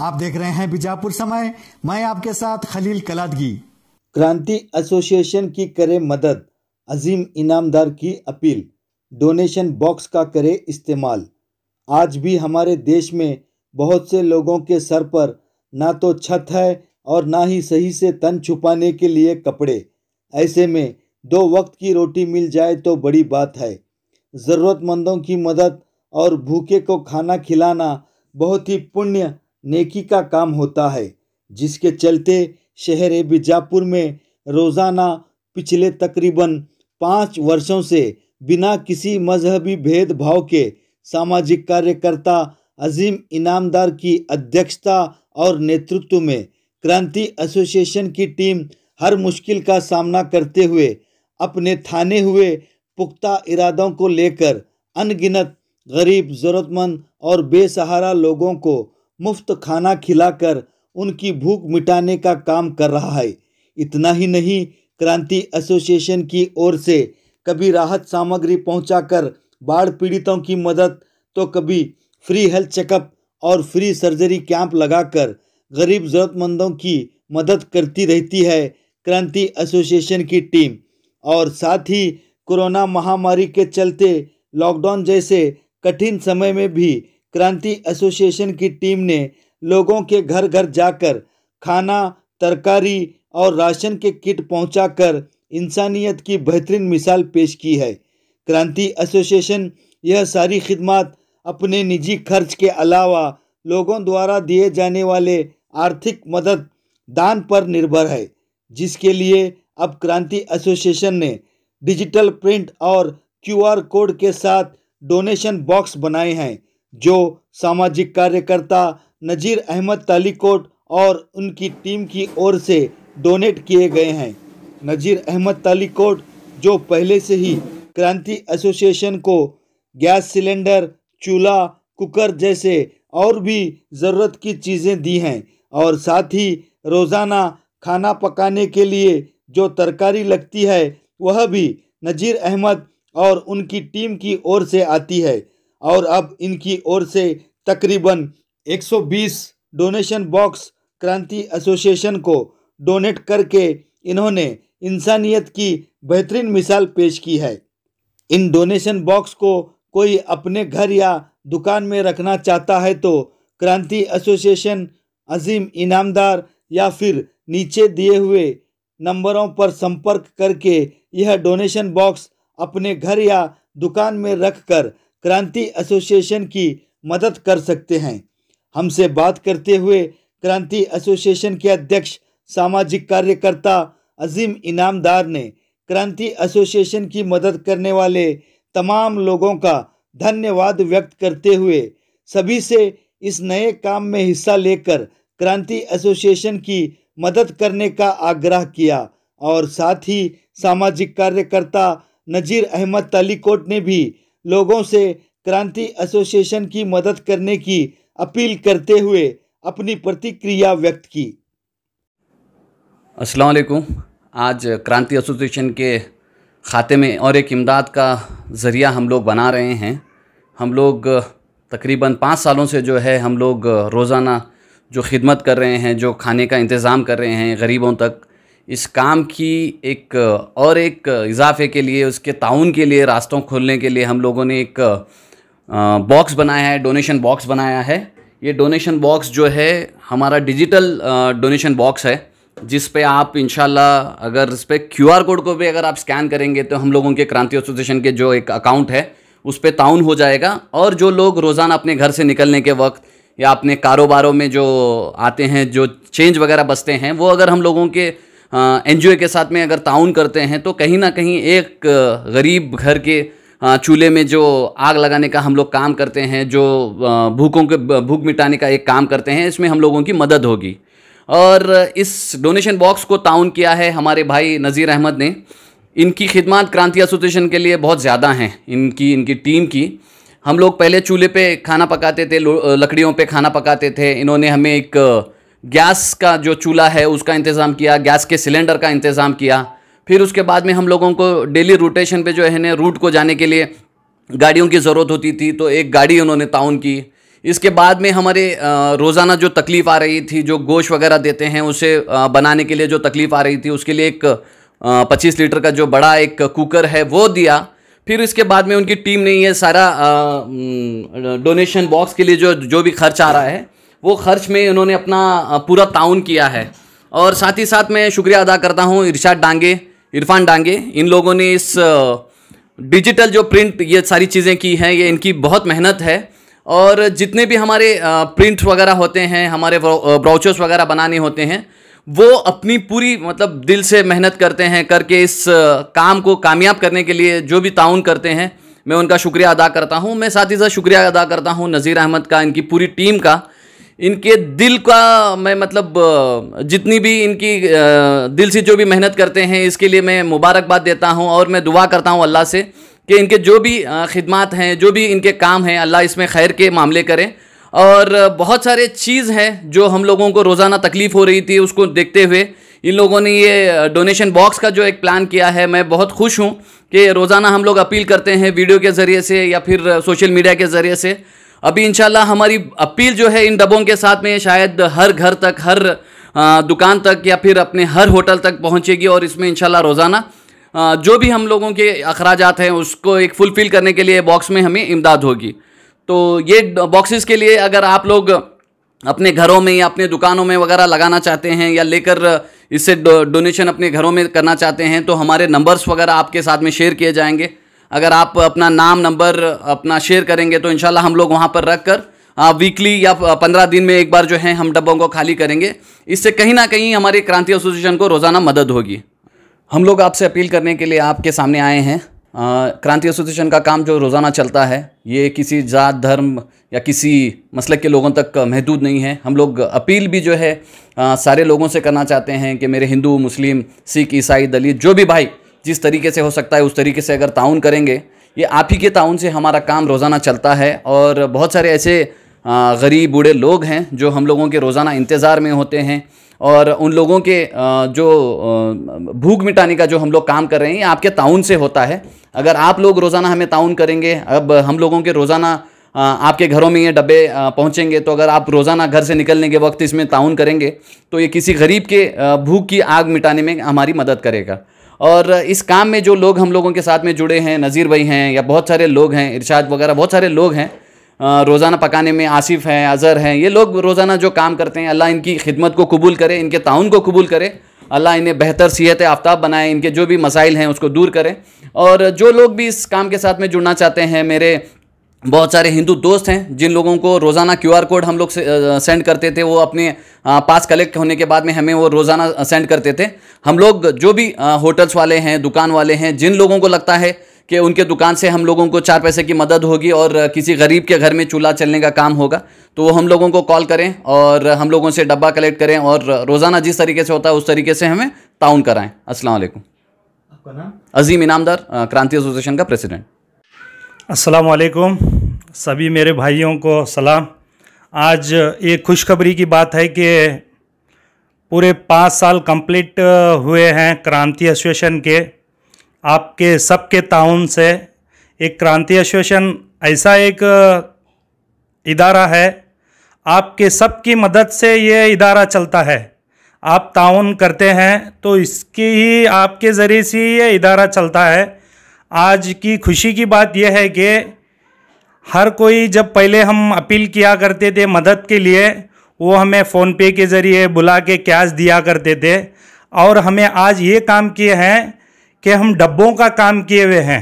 आप देख रहे हैं बीजापुर समय मैं आपके साथ खलील कलादगी क्रांति एसोसिएशन की करे मदद अजीम इनामदार की अपील डोनेशन बॉक्स का करे इस्तेमाल आज भी हमारे देश में बहुत से लोगों के सर पर ना तो छत है और ना ही सही से तन छुपाने के लिए कपड़े ऐसे में दो वक्त की रोटी मिल जाए तो बड़ी बात है ज़रूरतमंदों की मदद और भूखे को खाना खिलाना बहुत ही पुण्य नेकी का काम होता है जिसके चलते शहर बीजापुर में रोज़ाना पिछले तकरीबन पाँच वर्षों से बिना किसी मजहबी भेदभाव के सामाजिक कार्यकर्ता अजीम इनामदार की अध्यक्षता और नेतृत्व में क्रांति एसोसिएशन की टीम हर मुश्किल का सामना करते हुए अपने थाने हुए पुख्ता इरादों को लेकर अनगिनत गरीब ज़रूरतमंद और बेसहारा लोगों को मुफ्त खाना खिलाकर उनकी भूख मिटाने का काम कर रहा है इतना ही नहीं क्रांति एसोसिएशन की ओर से कभी राहत सामग्री पहुंचाकर बाढ़ पीड़ितों की मदद तो कभी फ्री हेल्थ चेकअप और फ्री सर्जरी कैंप लगाकर गरीब ज़रूरतमंदों की मदद करती रहती है क्रांति एसोसिएशन की टीम और साथ ही कोरोना महामारी के चलते लॉकडाउन जैसे कठिन समय में भी क्रांति एसोसिएशन की टीम ने लोगों के घर घर जाकर खाना तरकारी और राशन के किट पहुंचाकर इंसानियत की बेहतरीन मिसाल पेश की है क्रांति एसोसिएशन यह सारी खिदमत अपने निजी खर्च के अलावा लोगों द्वारा दिए जाने वाले आर्थिक मदद दान पर निर्भर है जिसके लिए अब क्रांति एसोसिएशन ने डिजिटल प्रिंट और क्यूआर कोड के साथ डोनेशन बॉक्स बनाए हैं जो सामाजिक कार्यकर्ता नज़ीर अहमद तालीकोट और उनकी टीम की ओर से डोनेट किए गए हैं नज़ीर अहमद तालीकोट जो पहले से ही क्रांति एसोसिएशन को गैस सिलेंडर चूल्हा कुकर जैसे और भी ज़रूरत की चीज़ें दी हैं और साथ ही रोज़ाना खाना पकाने के लिए जो तरकारी लगती है वह भी नज़ीर अहमद और उनकी टीम की ओर से आती है और अब इनकी ओर से तकरीबन 120 डोनेशन बॉक्स क्रांति एसोसिएशन को डोनेट करके इन्होंने इंसानियत की बेहतरीन मिसाल पेश की है इन डोनेशन बॉक्स को कोई अपने घर या दुकान में रखना चाहता है तो क्रांति एसोसिएशन अजीम इनामदार या फिर नीचे दिए हुए नंबरों पर संपर्क करके यह डोनेशन बॉक्स अपने घर या दुकान में रखकर क्रांति एसोसिएशन की मदद कर सकते हैं हमसे बात करते हुए क्रांति एसोसिएशन के अध्यक्ष सामाजिक कार्यकर्ता अजीम इनामदार ने क्रांति एसोसिएशन की मदद करने वाले तमाम लोगों का धन्यवाद व्यक्त करते हुए सभी से इस नए काम में हिस्सा लेकर क्रांति एसोसिएशन की मदद करने का आग्रह किया और साथ ही सामाजिक कार्यकर्ता नजीर अहमद तलीकोट ने भी लोगों से क्रांति एसोसिएशन की मदद करने की अपील करते हुए अपनी प्रतिक्रिया व्यक्त की अस्सलाम वालेकुम आज क्रांति एसोसिएशन के खाते में और एक इमदाद का ज़रिया हम लोग बना रहे हैं हम लोग तकरीबन पाँच सालों से जो है हम लोग रोज़ाना जो खिदमत कर रहे हैं जो खाने का इंतज़ाम कर रहे हैं गरीबों तक इस काम की एक और एक इजाफे के लिए उसके ताउन के लिए रास्तों खोलने के लिए हम लोगों ने एक बॉक्स बनाया है डोनेशन बॉक्स बनाया है ये डोनेशन बॉक्स जो है हमारा डिजिटल डोनेशन बॉक्स है जिस पे आप इन अगर इस पर क्यू कोड को भी अगर आप स्कैन करेंगे तो हम लोगों के क्रांति एसोसिएशन के जो एक अकाउंट है उस पर ताउन हो जाएगा और जो लोग रोज़ाना अपने घर से निकलने के वक्त या अपने कारोबारों में जो आते हैं जो चेंज वगैरह बसते हैं वो अगर हम लोगों के एन के साथ में अगर ताउन करते हैं तो कहीं ना कहीं एक गरीब घर के चूल्हे में जो आग लगाने का हम लोग काम करते हैं जो भूखों के भूख मिटाने का एक काम करते हैं इसमें हम लोगों की मदद होगी और इस डोनेशन बॉक्स को ताउन किया है हमारे भाई नज़ीर अहमद ने इनकी खिदमत क्रांति एसोसिएशन के लिए बहुत ज़्यादा हैं इनकी इनकी टीम की हम लोग पहले चूल्हे पे खाना पकाते थे लकड़ियों पे खाना पकाते थे इन्होंने हमें एक गैस का जो चूल्हा है उसका इंतज़ाम किया गैस के सिलेंडर का इंतज़ाम किया फिर उसके बाद में हम लोगों को डेली रोटेशन पे जो है ना रूट को जाने के लिए गाड़ियों की ज़रूरत होती थी तो एक गाड़ी उन्होंने ताउन की इसके बाद में हमारे रोज़ाना जो तकलीफ़ आ रही थी जो गोश वगैरह देते हैं उसे बनाने के लिए जो तकलीफ़ आ रही थी उसके लिए एक पच्चीस लीटर का जो बड़ा एक कुकर है वो दिया फिर इसके बाद में उनकी टीम ने ये सारा डोनेशन बॉक्स के लिए जो जो भी खर्च आ रहा है वो खर्च में उन्होंने अपना पूरा ताउन किया है और साथ ही साथ मैं शुक्रिया अदा करता हूँ इरशाद डांगे इरफान डांगे इन लोगों ने इस डिजिटल जो प्रिंट ये सारी चीज़ें की हैं ये इनकी बहुत मेहनत है और जितने भी हमारे प्रिंट वगैरह होते हैं हमारे ब्राउचर्स वगैरह बनाने होते हैं वो अपनी पूरी मतलब दिल से मेहनत करते हैं करके इस काम को कामयाब करने के लिए जो भी ताउन करते हैं मैं उनका शुक्रिया अदा करता हूँ मैं साथ ही साथ शुक्रिया अदा करता हूँ नज़ीर अहमद का इनकी पूरी टीम का इनके दिल का मैं मतलब जितनी भी इनकी दिल से जो भी मेहनत करते हैं इसके लिए मैं मुबारकबाद देता हूँ और मैं दुआ करता हूँ अल्लाह से कि इनके जो भी खिदमत हैं जो भी इनके काम हैं अल्लाह इसमें खैर के मामले करें और बहुत सारे चीज़ हैं जो हम लोगों को रोज़ाना तकलीफ़ हो रही थी उसको देखते हुए इन लोगों ने ये डोनेशन बॉक्स का जो एक प्लान किया है मैं बहुत खुश हूँ कि रोज़ाना हम लोग अपील करते हैं वीडियो के ज़रिए से या फिर सोशल मीडिया के ज़रिए से अभी इंशाल्लाह हमारी अपील जो है इन डब्बों के साथ में शायद हर घर तक हर दुकान तक या फिर अपने हर होटल तक पहुँचेगी और इसमें इंशाल्लाह रोज़ाना जो भी हम लोगों के अखराज हैं उसको एक फुलफ़िल करने के लिए बॉक्स में हमें इमदाद होगी तो ये बॉक्सेस के लिए अगर आप लोग अपने घरों में या अपने दुकानों में वगैरह लगाना चाहते हैं या लेकर इससे डोनेशन अपने घरों में करना चाहते हैं तो हमारे नंबर्स वगैरह आपके साथ में शेयर किए जाएंगे अगर आप अपना नाम नंबर अपना शेयर करेंगे तो इनशाला हम लोग वहाँ पर रख कर वीकली या पंद्रह दिन में एक बार जो है हम डब्बों को खाली करेंगे इससे कहीं ना कहीं हमारे क्रांति एसोसिएशन को रोज़ाना मदद होगी हम लोग आपसे अपील करने के लिए आपके सामने आए हैं क्रांति एसोसिएशन का काम जो रोज़ाना चलता है ये किसी जात धर्म या किसी मसलक के लोगों तक महदूद नहीं है हम लोग अपील भी जो है आ, सारे लोगों से करना चाहते हैं कि मेरे हिंदू मुस्लिम सिख ईसाई दलित जो भी भाई जिस तरीके से हो सकता है उस तरीके से अगर ताउन करेंगे ये आप ही के ताउन से हमारा काम रोज़ाना चलता है और बहुत सारे ऐसे गरीब बूढ़े लोग हैं जो हम लोगों के रोज़ाना इंतज़ार में होते हैं और उन लोगों के जो भूख मिटाने का जो हम लोग काम कर रहे हैं ये आपके ताउन से होता है अगर आप लोग रोज़ाना हमें ताउन करेंगे अब हम लोगों के रोज़ाना आपके घरों में ये डब्बे पहुंचेंगे तो अगर आप रोज़ाना घर से निकलने के वक्त इसमें ताउन करेंगे तो ये किसी गरीब के भूख की आग मिटाने में हमारी मदद करेगा और इस काम में जो लोग हम लोगों के साथ में जुड़े हैं नज़ीर भाई हैं या बहुत सारे लोग हैं इरशाद वगैरह बहुत सारे लोग हैं रोज़ाना पकाने में आसिफ हैं अज़र हैं ये लोग रोज़ाना जो काम करते हैं अल्लाह इनकी खिदमत को कबूल करे इनके ताउन को कबूल करे अल्लाह इन्हें बेहतर सेहत आफ्ताब बनाए इनके जो भी मसाइल हैं उसको दूर करें और जो लोग भी इस काम के साथ में जुड़ना चाहते हैं मेरे बहुत सारे हिंदू दोस्त हैं जिन लोगों को रोज़ाना क्यूआर कोड हम लोग सेंड करते थे वो अपने पास कलेक्ट होने के बाद में हमें वो रोज़ाना सेंड करते थे हम लोग जो भी होटल्स वाले हैं दुकान वाले हैं जिन लोगों को लगता है कि उनके दुकान से हम लोगों को चार पैसे की मदद होगी और किसी गरीब के घर में चूल्हा चलने का काम होगा तो वो हम लोगों को कॉल करें और हम लोगों से डब्बा कलेक्ट करें और रोज़ाना जिस तरीके से होता है उस तरीके से हमें ताउन कराएँ असलकुम आपका नाम अजीम इनामदार क्रांति एसोसिएशन का प्रेसिडेंट अस्सलाम वालेकुम सभी मेरे भाइयों को सलाम आज एक खुशखबरी की बात है कि पूरे पाँच साल कंप्लीट हुए हैं क्रांति एसोसिएशन के आपके सबके ताउन से एक क्रांति एसोसिएशन ऐसा एक इदारा है आपके सबकी मदद से ये इदारा चलता है आप ताउन करते हैं तो इसकी ही आपके ज़रिए से ये इदारा चलता है आज की खुशी की बात यह है कि हर कोई जब पहले हम अपील किया करते थे मदद के लिए वो हमें फ़ोन पे के ज़रिए बुला के कैश दिया करते थे और हमें आज ये काम किए हैं कि हम डब्बों का काम किए हुए हैं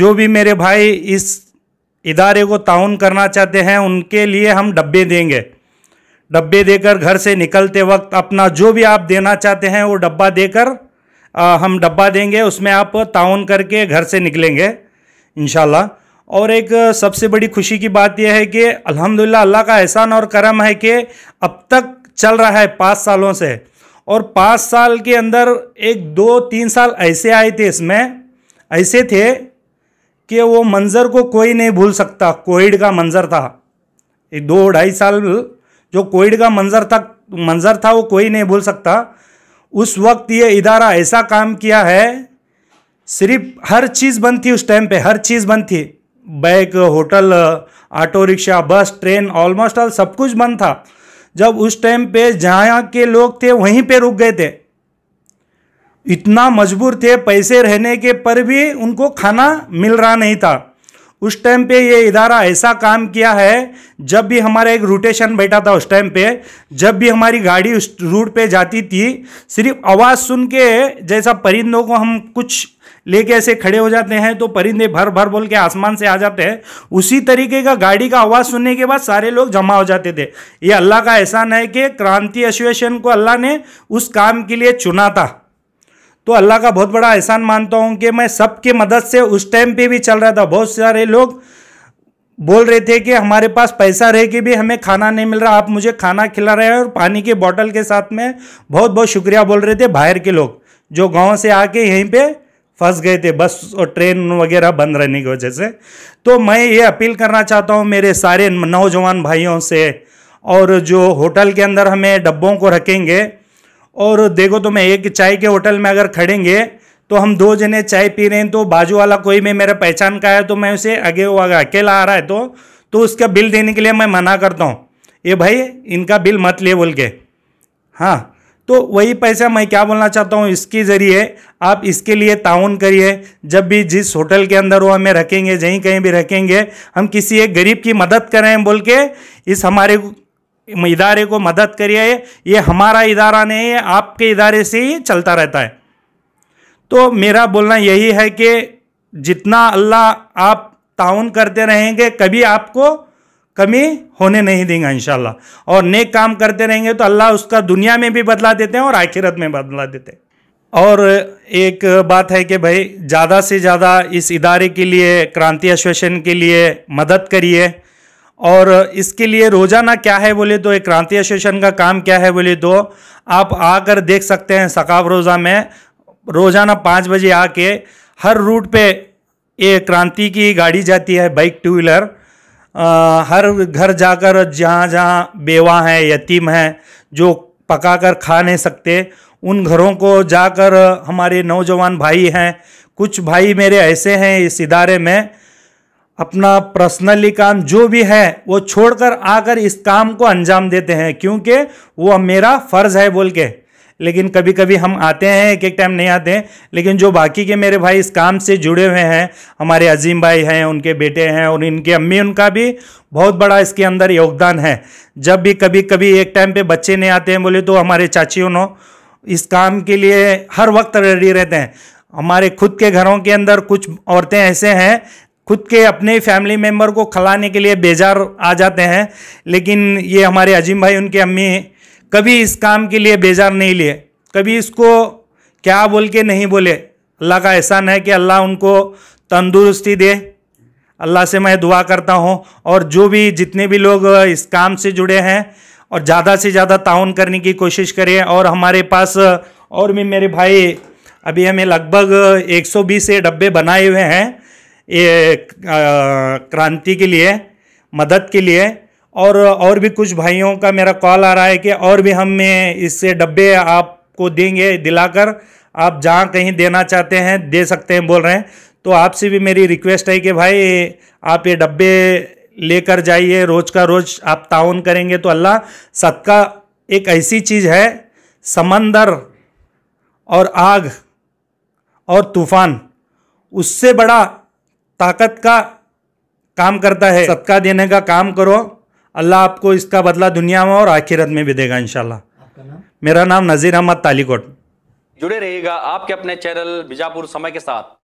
जो भी मेरे भाई इस इदारे को ताउन करना चाहते हैं उनके लिए हम डब्बे देंगे डब्बे देकर घर से निकलते वक्त अपना जो भी आप देना चाहते हैं वो डब्बा देकर आ, हम डब्बा देंगे उसमें आप ताउन करके घर से निकलेंगे इन और एक सबसे बड़ी खुशी की बात यह है कि अल्हम्दुलिल्लाह अल्लाह का एहसान और करम है कि अब तक चल रहा है पाँच सालों से और पाँच साल के अंदर एक दो तीन साल ऐसे आए थे इसमें ऐसे थे कि वो मंज़र को कोई नहीं भूल सकता कोविड का मंज़र था एक दो ढाई साल जो कोविड का मंज़र था मंज़र था वो कोई नहीं भूल सकता उस वक्त ये इदारा ऐसा काम किया है सिर्फ हर चीज़ बंद थी उस टाइम पे हर चीज़ बंद थी bag hotel auto rickshaw bus train almost all सब कुछ बंद था जब उस टाइम पे जहाँ के लोग थे वहीं पे रुक गए थे इतना मजबूर थे पैसे रहने के पर भी उनको खाना मिल रहा नहीं था उस टाइम पे ये इदारा ऐसा काम किया है जब भी हमारा एक रोटेशन बैठा था उस टाइम पे जब भी हमारी गाड़ी उस रूट पे जाती थी सिर्फ आवाज़ सुन के जैसा परिंदों को हम कुछ लेके ऐसे खड़े हो जाते हैं तो परिंदे भर भर बोल के आसमान से आ जाते हैं उसी तरीके का गाड़ी का आवाज़ सुनने के बाद सारे लोग जमा हो जाते थे ये अल्लाह का एहसान है कि क्रांति एसोसिएशन को अल्लाह ने उस काम के लिए चुना था तो अल्लाह का बहुत बड़ा एहसान मानता हूँ कि मैं सबके मदद से उस टाइम पे भी चल रहा था बहुत सारे लोग बोल रहे थे कि हमारे पास पैसा रह के भी हमें खाना नहीं मिल रहा आप मुझे खाना खिला रहे हैं और पानी की बोतल के साथ में बहुत बहुत शुक्रिया बोल रहे थे बाहर के लोग जो गाँव से आके यहीं पर फंस गए थे बस और ट्रेन वगैरह बंद रहने की वजह से तो मैं ये अपील करना चाहता हूँ मेरे सारे नौजवान भाइयों से और जो होटल के अंदर हमें डब्बों को रखेंगे और देखो तो मैं एक चाय के होटल में अगर खड़ेंगे तो हम दो जने चाय पी रहे हैं तो बाजू वाला कोई भी मेरा पहचान का है तो मैं उसे आगे वो अगर अकेला आ रहा है तो तो उसका बिल देने के लिए मैं मना करता हूँ ये भाई इनका बिल मत ले बोल के हाँ तो वही पैसा मैं क्या बोलना चाहता हूँ इसके ज़रिए आप इसके लिए ताउन करिए जब भी जिस होटल के अंदर वो हमें रखेंगे जहीं कहीं भी रखेंगे हम किसी एक गरीब की मदद करें बोल के इस हमारे इदारे को मदद करिए ये हमारा इदारा नहीं है आपके इदारे से ही चलता रहता है तो मेरा बोलना यही है कि जितना अल्लाह आप ताउन करते रहेंगे कभी आपको कमी होने नहीं देंगे इन और नेक काम करते रहेंगे तो अल्लाह उसका दुनिया में भी बदला देते हैं और आखिरत में बदला देते हैं और एक बात है कि भाई ज़्यादा से ज़्यादा इस इदारे के लिए क्रांति एसोसिएशन के लिए मदद करिए और इसके लिए रोज़ाना क्या है बोले तो एक क्रांति एसोसिएशन का काम क्या है बोले तो आप आकर देख सकते हैं सकाब रोज़ा में रोज़ाना पाँच बजे आके हर रूट पे ये क्रांति की गाड़ी जाती है बाइक टू व्हीलर हर घर जाकर जहाँ जहाँ बेवा हैं यतीम हैं जो पका कर खा नहीं सकते उन घरों को जाकर हमारे नौजवान भाई हैं कुछ भाई मेरे ऐसे हैं इस इदारे में अपना पर्सनली काम जो भी है वो छोड़कर आकर इस काम को अंजाम देते हैं क्योंकि वो मेरा फ़र्ज़ है बोल के लेकिन कभी कभी हम आते हैं एक एक टाइम नहीं आते हैं लेकिन जो बाकी के मेरे भाई इस काम से जुड़े हुए हैं हमारे अजीम भाई हैं उनके बेटे हैं और इनके अम्मी उनका भी बहुत बड़ा इसके अंदर योगदान है जब भी कभी कभी एक टाइम पे बच्चे नहीं आते हैं बोले तो हमारे चाची उन्हों इस काम के लिए हर वक्त रेडी रहते हैं हमारे खुद के घरों के अंदर कुछ औरतें ऐसे हैं खुद के अपने फैमिली मेम्बर को खिलाने के लिए बेजार आ जाते हैं लेकिन ये हमारे अजीम भाई उनके अम्मी कभी इस काम के लिए बेजार नहीं लिए कभी इसको क्या बोल के नहीं बोले अल्लाह का एहसान है कि अल्लाह उनको तंदुरुस्ती दे अल्लाह से मैं दुआ करता हूँ और जो भी जितने भी लोग इस काम से जुड़े हैं और ज़्यादा से ज़्यादा ताउन करने की कोशिश करें और हमारे पास और भी मेरे भाई अभी हमें लगभग 120 बीस डब्बे बनाए हुए हैं ये क्रांति के लिए मदद के लिए और और भी कुछ भाइयों का मेरा कॉल आ रहा है कि और भी हम इससे डब्बे आपको देंगे दिलाकर आप जहाँ कहीं देना चाहते हैं दे सकते हैं बोल रहे हैं तो आपसे भी मेरी रिक्वेस्ट है कि भाई आप ये डब्बे लेकर जाइए रोज़ का रोज़ आप ताउन करेंगे तो अल्लाह सदका एक ऐसी चीज़ है समंदर और आग और तूफ़ान उससे बड़ा ताकत का काम करता है सदका देने का काम करो अल्लाह आपको इसका बदला दुनिया में और आखिरत में भी देगा इनशाला मेरा नाम नज़ीर अहमद तालीकोट जुड़े रहिएगा आपके अपने चैनल बीजापुर समय के साथ